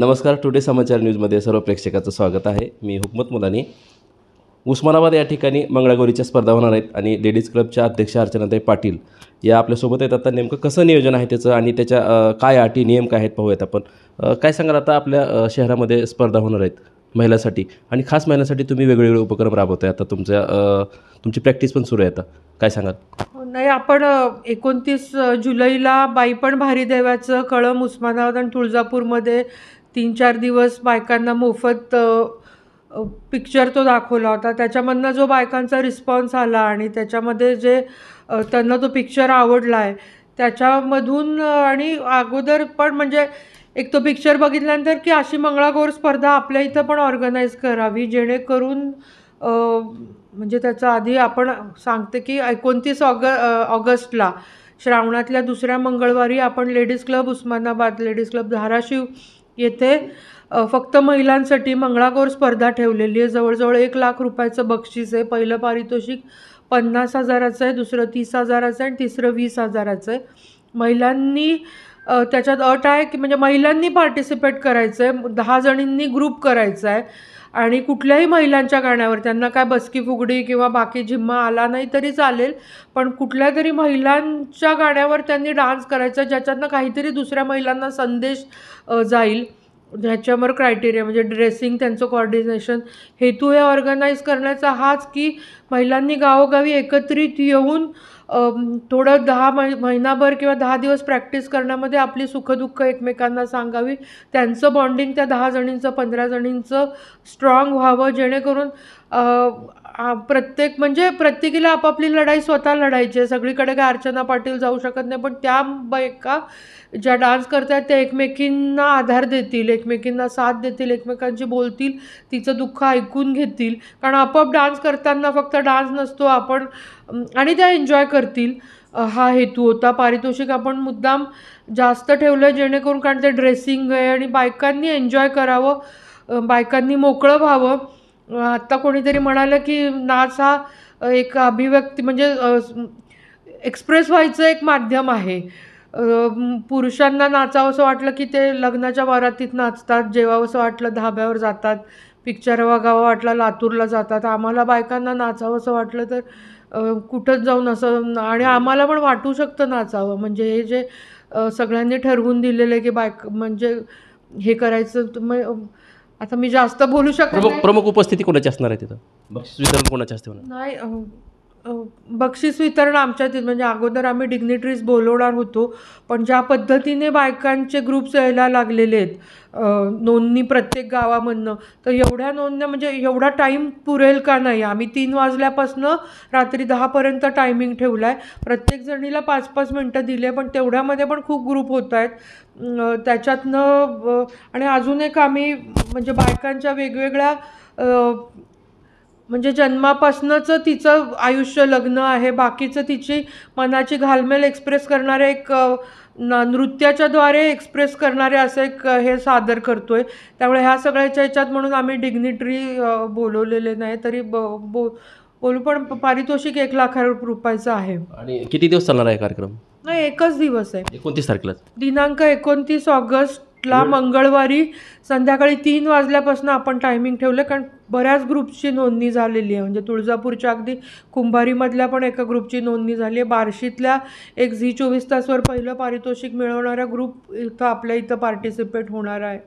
नमस्कार टुडे समाचार न्यूजमध्ये सर्व प्रेक्षकाचं स्वागत आहे मी हुकमत मुलानी उस्मानाबाद या ठिकाणी मंगळागौरीच्या स्पर्धा होणार आहेत आणि लेडीज क्लबच्या अध्यक्ष अर्चनाताई पाटील या आपल्यासोबत आहेत आता नेमकं कसं नियोजन आहे त्याचं आणि त्याच्या काय अटी नियम काय आहेत पाहूयात आपण काय सांगाल आता आपल्या शहरामध्ये स्पर्धा होणार आहेत महिलांसाठी आणि खास महिलांसाठी तुम्ही वेगवेगळे उपक्रम राबवताय आता तुमच्या तुमची प्रॅक्टिस पण सुरू आहे आता काय सांगाल हो, नाही आपण एकोणतीस जुलैला बाईपण भारी देवाचं कळम उस्मानाबाद आणि तुळजापूरमध्ये तीन चार दिवस बायकांना मोफत पिक्चर तो दाखवला होता त्याच्यामधनं जो बायकांचा रिस्पॉन्स आला आणि त्याच्यामध्ये जे त्यांना तो पिक्चर आवडला आहे त्याच्यामधून आणि अगोदर पण म्हणजे एक तो पिक्चर बघितल्यानंतर की अशी मंगळागौर स्पर्धा आपल्या इथं पण ऑर्गनाईज करावी जेणेकरून म्हणजे त्याचा आधी आपण सांगते की एकोणतीस ऑग ऑगस्टला श्रावणातल्या दुसऱ्या मंगळवारी आपण ladies club Osmanabad ladies club Dharashiv येथे फक्त महिलांसाठी मंगळागौर स्पर्धा ठेवलेली आहे जवळजवळ एक लाख रुपयाचं बक्षीस आहे पहिलं पारितोषिक पन्नास हजाराचं आहे दुसरं तीस हजाराचं आहे आणि तिसरं वीस हजाराचं आहे महिलांनी त्याच्यात अट आहे की म्हणजे महिलांनी पार्टिसिपेट करायचं आहे दहा जणींनी ग्रुप करायचा आहे आणि कुठल्याही महिलांच्या गाण्यावर त्यांना काय बसकी फुगडी किंवा बाकी झिम्मा आला नाही तरी चालेल पण कुठल्या तरी महिलांच्या गाण्यावर त्यांनी डान्स करायचा ज्याच्यातनं काहीतरी दुसऱ्या महिलांना संदेश जाईल ह्याच्यावर क्रायटेरिया म्हणजे ड्रेसिंग त्यांचं कॉर्डिनेशन हेतू हे ऑर्गनाईज करण्याचा हाच की महिलांनी गावोगावी एकत्रित येऊन थोडं दहा महि महिनाभर किंवा दहा दिवस प्रॅक्टिस करण्यामध्ये आपली सुखदुःख एकमेकांना सांगावी त्यांचं बॉन्डिंग त्या दहा जणींचं पंधरा जणींचं स्ट्रॉंग व्हावं जेणेकरून प्रत्येक म्हणजे प्रत्येकीला आपापली लढाई स्वतः लढायची आहे सगळीकडे काय अर्चना पाटील जाऊ शकत नाही पण त्या बायका ज्या डान्स करतात त्या एकमेकींना आधार देतील एकमेकींना साथ देतील एकमेकांशी बोलतील तिचं दुःख ऐकून घेतील कारण आपोआप डान्स करताना फक्त डान्स नसतो आपण आणि त्या एन्जॉय करतील हा हेतू होता पारितोषिक आपण मुद्दाम जास्त ठेवलं आहे जेणेकरून कारण ते ड्रेसिंग आहे आणि बायकांनी एन्जॉय करावं बायकांनी मोकळं व्हावं आत्ता कोणीतरी म्हणालं की नाच हा एक अभिव्यक्ती म्हणजे एक्सप्रेस व्हायचं एक माध्यम आहे पुरुषांना नाचावं असं वाटलं की ते लग्नाच्या वारातीत नाचतात जेवावं असं वाटलं धाब्यावर जातात पिक्चर बघावं वाटलं लातूरला जातात आम्हाला बायकांना नाचावं असं वाटलं तर कुठंच जाऊन असं आणि आम्हाला पण वाटू शकतं नाचावं म्हणजे हे जे सगळ्यांनी ठरवून दिलेलं आहे की बायक म्हणजे हे करायचं मग आता मी जास्त बोलू शकतो प्रमुख उपस्थिती कोणाची असणार आहे तिथं बक्षीस वितरण कोणाची असते नाही बक्षीस वितरण आमच्यातील म्हणजे अगोदर आम्ही डिग्निटरीज बोलवणार होतो पण ज्या पद्धतीने बायकांचे ग्रुप्स यायला लागलेले आहेत नोंदणी प्रत्येक गावामधनं तर एवढ्या नोंदण्या म्हणजे एवढा टाईम पुरेल का नाही आम्ही तीन वाजल्यापासनं रात्री दहापर्यंत टायमिंग ठेवला आहे प्रत्येक जणीला पाच पाच मिनटं दिले पण तेवढ्यामध्ये पण खूप ग्रुप होत आहेत त्याच्यातनं आणि अजून एक आम्ही म्हणजे बायकांच्या वेगवेगळ्या म्हणजे जन्मापासूनच तिचं आयुष्य लग्न आहे बाकीचं तिची मनाची घालमेल एक्सप्रेस करणारे एक नृत्याच्याद्वारे एक्सप्रेस करणारे असं एक हे सादर करतो आहे त्यामुळे ह्या सगळ्याच्या ह्याच्यात म्हणून आम्ही डिग्निटरी बोलवलेले नाही तरी ब बो बोलू पण पारितोषिक एक लाख रुपयाचं आहे आणि किती दिवस चालणार आहे कार्यक्रम नाही एकच दिवस आहे एकोणतीस तारखेला दिनांक एकोणतीस ऑगस्ट ला मंगळवारी संध्याकाळी तीन वाजल्यापासून आपण टायमिंग ठेवलं कारण बऱ्याच ग्रुपची नोंदणी झालेली आहे म्हणजे तुळजापूरच्या अगदी कुंभारीमधल्या पण एका ग्रुपची नोंदणी झाली आहे बार्शीतल्या एक झी चोवीस तासवर पहिलं पारितोषिक मिळवणारा ग्रुप इथं आपल्या इथं पार्टिसिपेट होणार आहे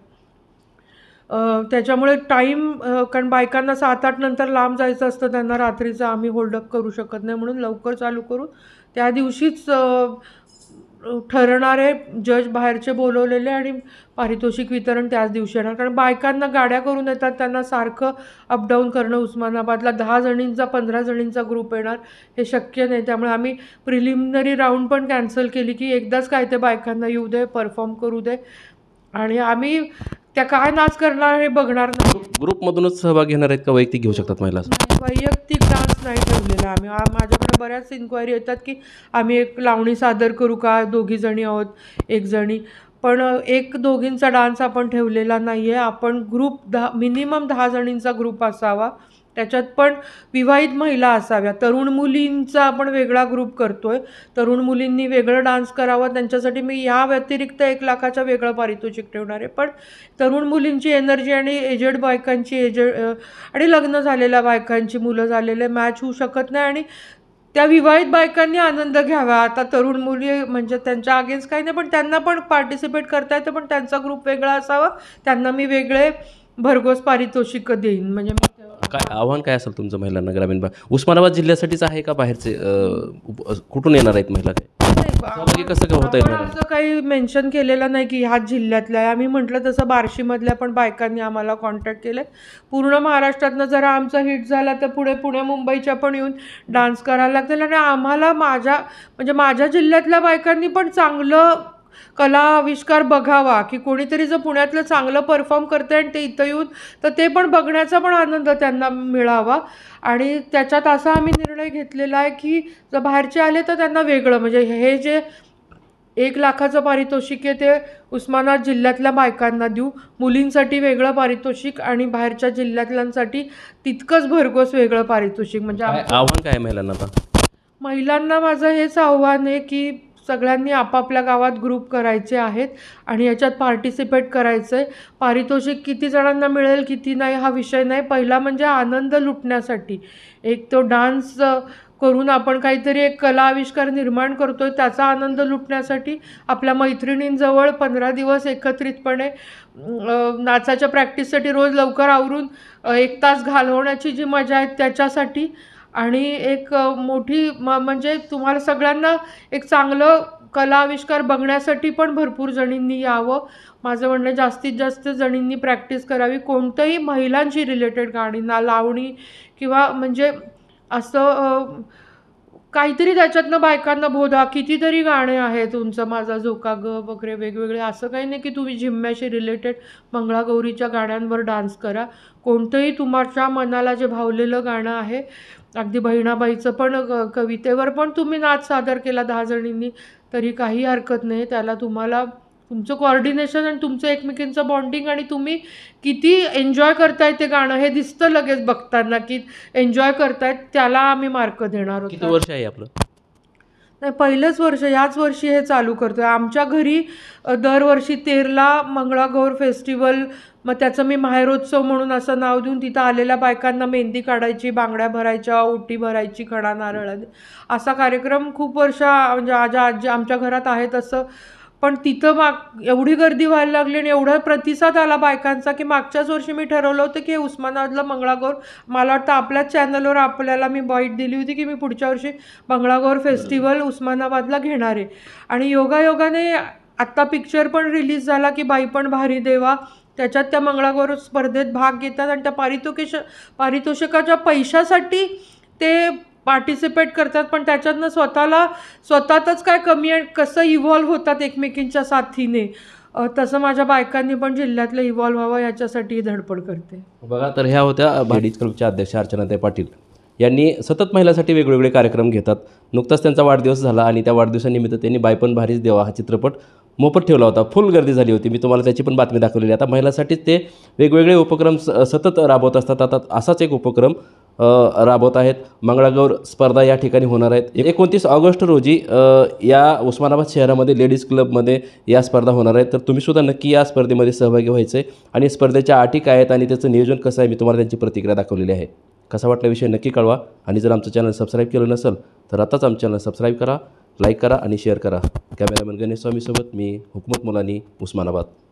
त्याच्यामुळे टाईम कारण बायकांना सात आठ नंतर लांब जायचं असतं त्यांना रात्रीचं आम्ही होल्डअप करू शकत नाही म्हणून लवकर चालू करून त्या दिवशीच ठरणारे जज बाहेरचे बोलवलेले आणि पारितोषिक वितरण त्याच दिवशी येणार कारण बायकांना गाड्या करून येतात त्यांना सारखं अपडाऊन करणं उस्मानाबादला दहा जणींचा पंधरा जणींचा ग्रुप येणार हे शक्य नाही त्यामुळे आम्ही प्रिलिमिनरी राऊंड पण कॅन्सल केली की एकदाच काय ते बायकांना येऊ दे परफॉर्म करू दे आणि आम्ही त्या काय नाच करणार हे बघणार नाही ग्रुपमधूनच सहभाग घेणार आहेत का वैयक्तिक घेऊ शकतात महिला वैयक्तिक आम्ही माझ्याकडे बऱ्याच इन्क्वायरी येतात की आम्ही एक लावणी सादर करू का दोघीजणी आहोत एकजणी पण एक दोघींचा डान्स आपण ठेवलेला नाही आहे आपण ग्रुप दहा मिनिमम दहा जणींचा ग्रुप असावा त्याच्यात पण विवाहित महिला असाव्या तरुण मुलींचा आपण वेगळा ग्रुप करतो आहे तरुण मुलींनी वेगळं डान्स करावा त्यांच्यासाठी मी या व्यतिरिक्त एक लाखाच्या वेगळं पारितोषिक ठेवणार आहे पण तरुण मुलींची एनर्जी आणि एजेड बायकांची एजेड आणि लग्न झालेल्या बायकांची मुलं झालेले मॅच होऊ शकत नाही आणि त्या विवाहित बायकांनी आनंद घ्यावा आता तरुण मुली म्हणजे त्यांच्या अगेन्स्ट काही नाही पण त्यांना पण पार्टिसिपेट करता येतं पण त्यांचा ग्रुप वेगळा असावा त्यांना मी वेगळे भरघोस पारितोषिक देईन म्हणजे काय आव्हान काय असेल तुमचं महिलांना ग्रामीण भाग उस्मानाबाद जिल्ह्यासाठीच आहे का बाहेरचे कुठून येणार आहेत महिला कसं काय काही मेन्शन केलेलं नाही की ह्या जिल्ह्यातल्या आम्ही म्हटलं तसं बार्शीमधल्या पण बायकांनी आम्हाला कॉन्टॅक्ट केले पूर्ण महाराष्ट्रातनं जरा आमचा हिट झाला तर पुढे पुणे मुंबईच्या पण येऊन डान्स करायला लागतील आणि आम्हाला माझ्या म्हणजे माझ्या जिल्ह्यातल्या बायकांनी पण चांगलं कला आविष्कार बघावा की कोणीतरी जर पुण्यातलं चांगलं परफॉर्म करते आणि ते इथं येऊन तर ते पण बघण्याचा पण आनंद त्यांना मिळावा आणि त्याच्यात असा आम्ही निर्णय घेतलेला आहे की जर बाहेरचे आले तर त्यांना वेगळं म्हणजे हे जे एक लाखाचं पारितोषिक आहे ते उस्मानाबाद जिल्ह्यातल्या बायकांना देऊ मुलींसाठी वेगळं पारितोषिक आणि बाहेरच्या जिल्ह्यातल्यांसाठी तितकंच भरघोस वेगळं पारितोषिक म्हणजे आव्हान काय महिलांना महिलांना माझं हेच आव्हान आहे की सगळ्यांनी आपापल्या गावात ग्रुप करायचे आहेत आणि याच्यात पार्टिसिपेट करायचं आहे पारितोषिक किती जणांना मिळेल किती नाही हा विषय नाही पहिला म्हणजे आनंद लुटण्यासाठी एक तो डान्स करून आपण काहीतरी एक कला आविष्कार निर्माण करतो आहे त्याचा आनंद लुटण्यासाठी आपल्या मैत्रिणींजवळ पंधरा दिवस एकत्रितपणे नाचाच्या प्रॅक्टिससाठी रोज लवकर आवरून एक तास घालवण्याची जी मजा आहे त्याच्यासाठी आणि एक मोठी म म्हणजे तुम्हाला सगळ्यांना एक चांगलं कलाविष्कार बघण्यासाठी पण भरपूर जणींनी यावं माझं म्हणणं जास्तीत जास्त जणींनी प्रॅक्टिस करावी कोणतंही महिलांशी रिलेटेड गाणी ना लावणी किंवा म्हणजे असं काहीतरी त्याच्यातनं बायकांना बोधा कितीतरी गाणे आहेत तुमचं माझा झोका ग वगैरे वेगवेगळे असं काही नाही की तुम्ही जिम्म्याशी रिलेटेड मंगळागौरीच्या गाण्यांवर डान्स करा कोणतंही तुमच्या मनाला जे भावलेलं गाणं आहे अगदी बहिणाबाईचं पण कवितेवर पण तुम्ही नाच सादर केला दहा जणींनी तरी काही हरकत नाही त्याला तुम्हाला तुमचं कॉर्डिनेशन आणि तुमचं एकमेकींचं बॉन्डिंग आणि तुम्ही किती एन्जॉय करताय ते गाणं हे दिसतं लगेच बघताना की एन्जॉय करतायत त्याला आम्ही मार्क देणार होतो वर्ष आहे आपलं नाही पहिलंच वर्ष याच वर्षी हे चालू करतोय आमच्या घरी दरवर्षी तेरला मंगळागौर फेस्टिवल मग त्याचं मी माहेरोत्सव म्हणून असं नाव देऊन तिथं आलेल्या बायकांना मेहंदी काढायची बांगड्या भरायच्या ओटी भरायची खडा नारळ असा कार्यक्रम खूप वर्ष म्हणजे आज आज आमच्या घरात आहे तसं पण तिथं माग एवढी गर्दी व्हायला लागली आणि एवढा प्रतिसाद आला बायकांचा की मागच्याच वर्षी मी ठरवलं होतं की उस्मानाबादला मंगळागौर मला वाटतं आपल्याच चॅनलवर आपल्याला मी बाईट दिली होती की मी पुढच्या वर्षी मंगळागौर फेस्टिवल उस्मानाबादला घेणार आहे आणि योगायोगाने आत्ता पिक्चर पण रिलीज झाला की बाई पण भारी देवा त्याच्यात त्या मंगळागौर स्पर्धेत भाग घेतात आणि त्या पारितोषिक पारितोषिकाच्या पैशासाठी ते पार्टिसिपेट करतात पण त्याच्यातनं स्वतःला स्वतःतच काय कमी आहे कसं इव्हॉल्व्ह होतात एकमेकींच्या साथीने तसं माझ्या बायकांनी पण जिल्ह्यातलं इव्हॉल्व्ह व्हावं याच्यासाठी धडपड करते बघा तर ह्या होत्या भाडीज क्रुपच्या अध्यक्ष अर्चनाताई पाटील यांनी सतत महिलांसाठी वेगवेगळे कार्यक्रम घेतात नुकताच त्यांचा वाढदिवस झाला आणि त्या वाढदिवसानिमित्त त्यांनी बायपण भारीच देवा हा चित्रपट मोफत ठेवला होता फुल गर्दी झाली होती मी तुम्हाला त्याची पण बातमी दाखवलेली आता महिलांसाठीच ते वेगवेगळे उपक्रम स सतत राबवत असतात आता असाच एक उपक्रम राबवत आहेत मंगळागौर स्पर्धा या ठिकाणी होणार आहेत एकोणतीस ऑगस्ट रोजी या उस्मानाबाद शहरामध्ये लेडीज क्लबमध्ये या स्पर्धा होणार आहेत तर तुम्हीसुद्धा नक्की या स्पर्धेमध्ये सहभागी व्हायचं आहे आणि स्पर्धेच्या अटी काय आहेत आणि त्याचं नियोजन कसं आहे मी तुम्हाला त्यांची प्रतिक्रिया दाखवलेली आहे कसा वाटला विषय नक्की कळवा आणि जर आमचं चॅनल सबस्क्राईब केलं नसेल तर आताच आमचं चॅनल सबस्क्राईब करा लाईक करा आणि शेअर करा कॅमेरामॅन गणेश स्वामीसोबत मी हुकमत मुलानी उस्मानाबाद